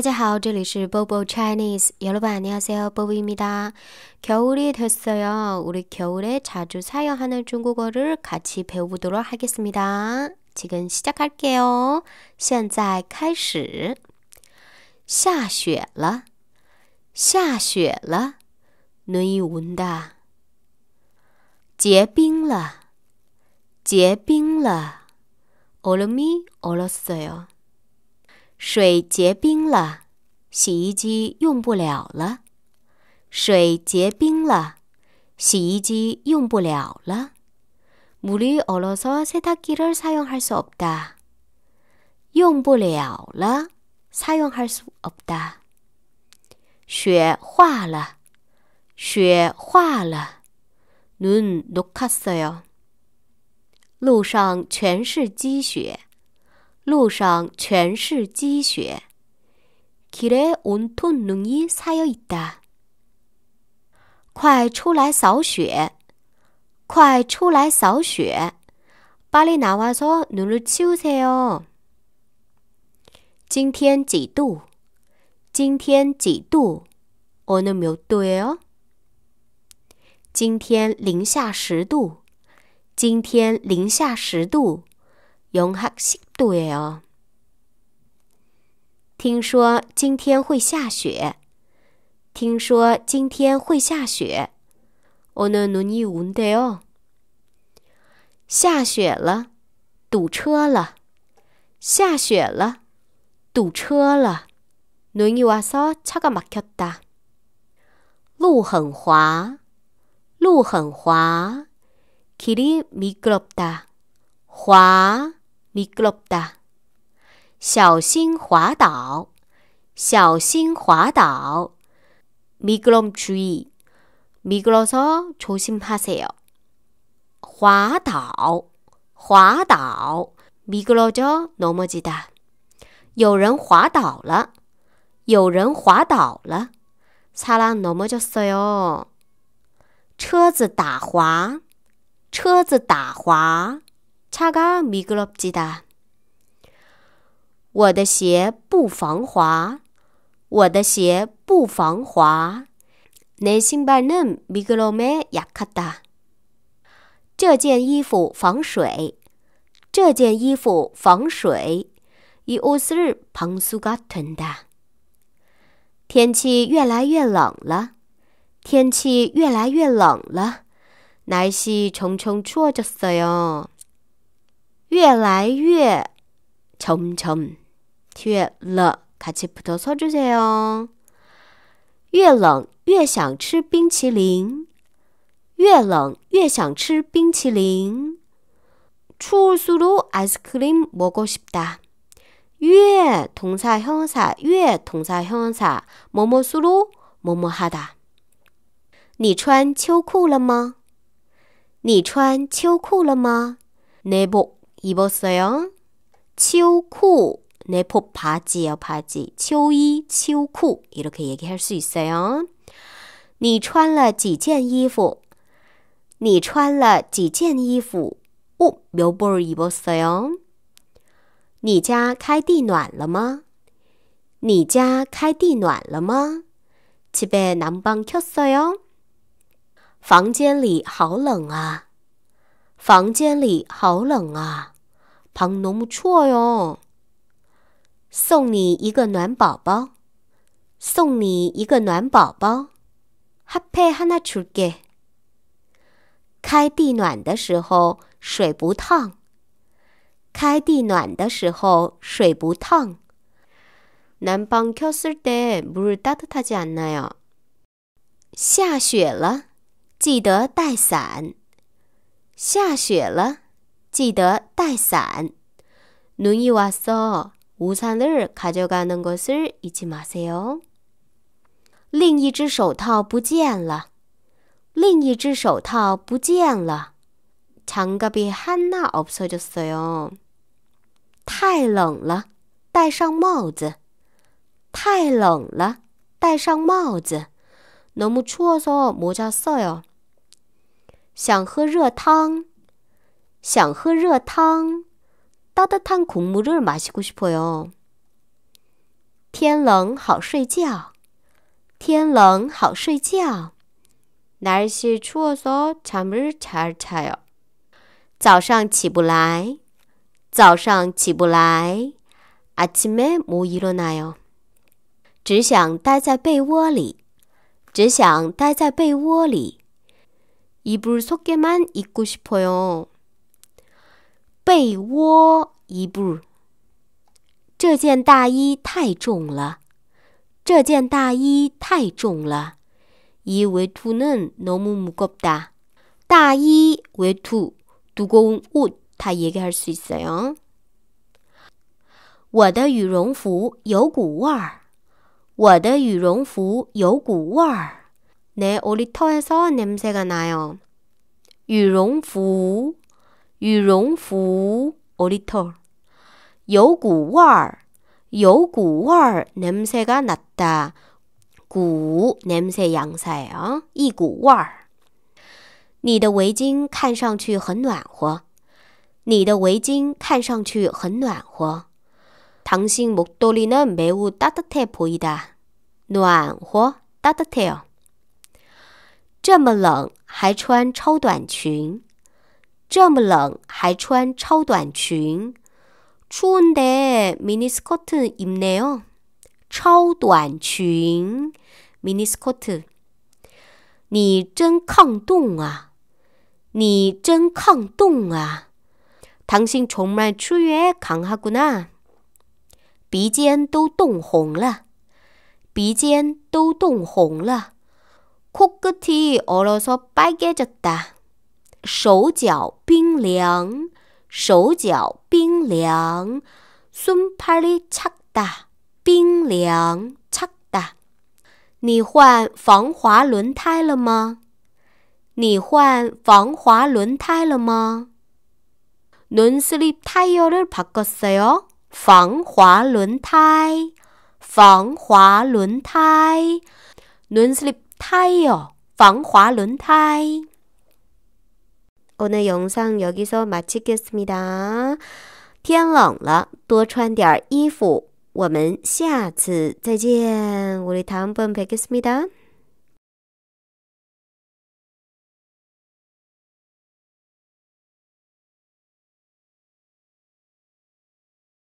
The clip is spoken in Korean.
大家好，这里是 Bobo Chinese. 여러분 안녕하세요, Bobo입니다. 겨울이 됐어요. 우리 겨울에 자주 사용하는 중국어를 같이 배워보도록 하겠습니다. 지금 시작할게요. 现在开始.下雪了.下雪了. 눈이 온다. 结冰了.结冰了. 얼음이 얼었어요. 水结冰了，洗衣机用不了了。水结冰了，洗衣机用不了了。물이얼어서세탁기를사용할수없 다。 用不了了，사용할수없 다。 雪化了，雪化了，눈녹았어 요。 路上全是积雪。 路上全是积雪。길에온통눈이쌓여있 다。 快出来扫雪！快出来扫雪！ 빨리 나와서 눈을 치우세요. 今天几度?今天几度? 오늘 몇 도예요? 今天零下1度今天零下1度 영하 1对哦。听说今天会下雪。听说今天会下雪。哦喏，努尼唔对哦。下雪了，堵车了。下雪了，堵车了。路很滑，路很滑，kili m i g l o a 滑。 미끄럽다. 小心滑倒,小心滑倒. 미끄럼 주의. 미끄러서 조심하세요. 滑倒,滑倒. 미끄러져 넘어지다. 有人滑倒了,有人滑倒了. 사람 넘어졌어요. 车子打滑,车子打滑.차가미끄럽지 다。 我的鞋不防滑，我的鞋不防滑。ネシンバネミグロメヤカ这件衣服防水，这件衣服防水。イウスルポンスガ天气越来越冷了，天气越来越冷了。ナシ重重つおじす 越来越점점 뒤에 러 같이 붙어 서주세요. 越冷越想吃冰淇淋.越冷越想吃冰淇淋. 추울수록 아이스크림 먹고 싶다. 越 동사 형사越 동사 형사 뭐뭐수로 뭐뭐하다. 你穿秋裤了吗?你穿秋裤了吗?내복 입었어요. 치오쿠 내포 네, 바지요 바지. 치오이 치오쿠 이렇게 얘기할 수 있어요. 你穿了几件衣服?你穿了几件衣服? 어, 몇벌 입었어요? 你家开地暖了吗?你家开地暖了吗? 집에 난방 켰어요? 房间里好冷啊。房间里好冷啊，旁侬木错哟。送你一个暖宝宝，送你一个暖宝宝。哈佩哈那出给，开地暖的时候水不烫。开地暖的时候水不烫。南邦乔斯得木尔达特他家呢哟。下雪了，记得带伞。下雪了，记得带伞。눈이왔어우산을가져가는것을잊지마세 요。 另一只手套不见了。另一只手套不见了。장갑이하나없어졌어 요。 太冷了，戴上帽子。太冷了，戴上帽子。너무추워서모자써 요。 想喝热汤，想喝热汤，따뜻한국물을마시고싶어 요。 天冷好睡觉，天冷好睡觉，날씨추워서잠을잘잘早上起不来，早上起不来，아침에못일어나 요。 只想待在被窝里，只想待在被窝里。 이불 속에만 있고 싶어요. 被窝 이불 这件大衣太重了.这件大衣太重了.이 외투는 너무 무겁다. 大衣 외투 무거운 옷다 얘기할 수 있어요. 我的羽绒服有股味儿。我的羽绒服有股味儿。내 오리터에서 냄새가 나요. 유롱푸, 유롱푸, 오리털. 요구월, 요구월, 냄새가 났다. 구, 냄새 양사예요. 이구월. 你的围巾看上去很暖和.你的围巾看上去很暖和. 당신 목도리는 매우 따뜻해 보이다. 暖和, 따뜻해요. 这么冷还穿超短裙，这么冷还穿超短裙。穿的 miniskirt， 이네 요。 超短裙 miniskirt。你真抗冻啊！你真抗冻啊！당신정말추위에강하구 나。 鼻尖都冻红了，鼻尖都冻红了。 코끝이 얼어서 빨개졌다. 手脚冰凉,手脚冰凉, 손팔이 착다, 冰凉, 착다. 你换防滑轮胎了吗?你换防滑轮胎了吗? 논슬립 타이어를 바꿨어요. 방화轮타 방화轮타이. 슬립 타이어, 방화 룬타 오늘 영상 여기서 마치겠습니다. 天冷了，多穿点衣服。我们下次再见，우리다음번뵙겠습니다。